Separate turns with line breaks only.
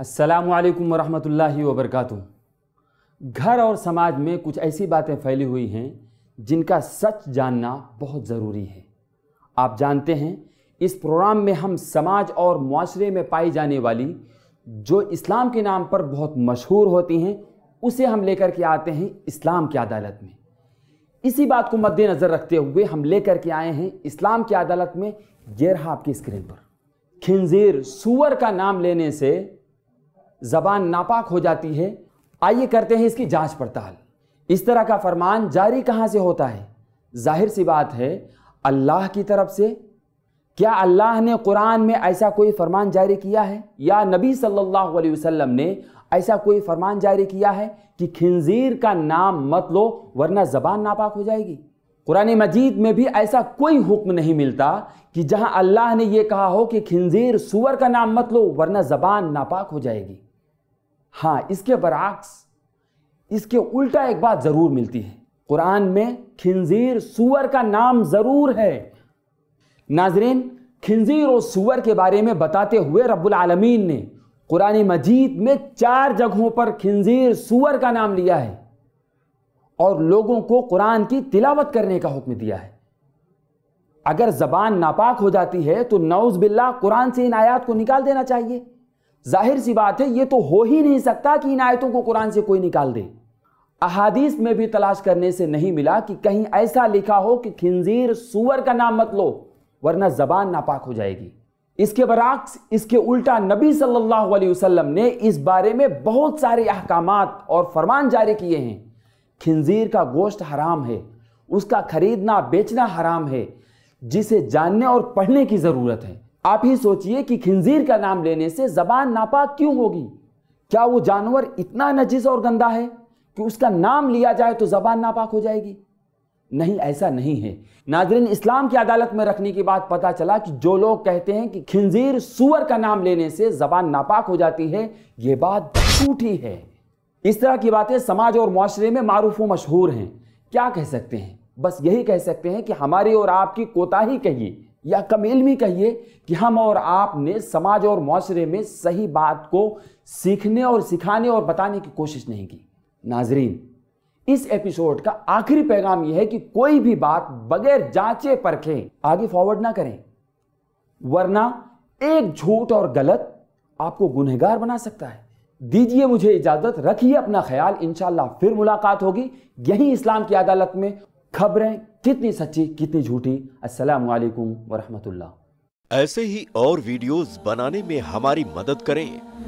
असलकम वरहमल वबरक घर और समाज में कुछ ऐसी बातें फैली हुई हैं जिनका सच जानना बहुत ज़रूरी है आप जानते हैं इस प्रोग्राम में हम समाज और माशरे में पाई जाने वाली जो इस्लाम के नाम पर बहुत मशहूर होती हैं उसे हम लेकर के आते हैं इस्लाम की अदालत में इसी बात को मद्देनज़र रखते हुए हम लेकर के आए हैं इस्लाम की अदालत में ये आपकी स्क्रीन पर खिंजीर सुअर का नाम लेने से ज़बान नापाक हो जाती है आइए करते हैं इसकी जांच पड़ताल इस तरह का फरमान जारी कहाँ से होता है जाहिर सी बात है अल्लाह की तरफ से क्या अल्लाह ने कुरान में ऐसा कोई फरमान जारी किया है या नबी सल्लल्लाहु अलैहि वसल्लम ने ऐसा कोई फरमान जारी किया है कि खिंजीर का नाम मत लो वरना ज़बान नापाक हो जाएगी कुरान मजीद में भी ऐसा कोई हुक्म नहीं मिलता कि जहां अल्लाह ने यह कहा हो कि खिंजीर सुअर का नाम मत लो वरना ज़बान नापाक हो जाएगी हाँ इसके बरक्स इसके उल्टा एक बात ज़रूर मिलती है कुरान में खिंजीर सुअर का नाम ज़रूर है नाजरीन खिंजीर और सुअर के बारे में बताते हुए रब्बुल आलमीन ने कुरान मजीद में चार जगहों पर खिंजीर सुअर का नाम लिया है और लोगों को कुरान की तिलावत करने का हुक्म दिया है अगर ज़बान नापाक हो जाती है तो नौज़ बिल्ला कुरान से इन आयात को निकाल देना चाहिए जाहिर सी बात है ये तो हो ही नहीं सकता कि इन आयतों को कुरान से कोई निकाल दे अहादीस में भी तलाश करने से नहीं मिला कि कहीं ऐसा लिखा हो कि खिंजीर सुअर का नाम मत लो वरना जबान नापाक हो जाएगी इसके बरक्स इसके उल्टा नबी सल्लल्लाहु अलैहि वसल्लम ने इस बारे में बहुत सारे अहकाम और फरमान जारी किए हैं खिंजीर का गोश्त हराम है उसका खरीदना बेचना हराम है जिसे जानने और पढ़ने की ज़रूरत है आप ही सोचिए कि खिंजीर का नाम लेने से जबान नापाक क्यों होगी क्या वो जानवर इतना नजीस और गंदा है कि उसका नाम लिया जाए तो जबान नापाक हो जाएगी नहीं ऐसा नहीं है नाजरीन इस्लाम की अदालत में रखने के बाद पता चला कि जो लोग कहते हैं कि खिंजीर सुअर का नाम लेने से जबान नापाक हो जाती है ये बात झूठी है इस तरह की बातें समाज और माशरे में मारूफ व मशहूर हैं क्या कह सकते हैं बस यही कह सकते हैं कि हमारी और आपकी कोताही कहिए या कम इलमी कहिए कि हम और आपने समाज और माशरे में सही बात को सीखने और सिखाने और बताने की कोशिश नहीं की नाजरीन इस एपिसोड का आखिरी पैगाम यह है कि कोई भी बात बगैर जांचे परखे आगे फॉरवर्ड ना करें वरना एक झूठ और गलत आपको गुनहगार बना सकता है दीजिए मुझे इजाजत रखिए अपना ख्याल इंशाल्लाह फिर मुलाकात होगी यही इस्लाम की अदालत में खबरें कितनी सच्ची कितनी झूठी अस्सलाम वालेकुम ऐसे ही और वीडियोस बनाने में हमारी मदद करें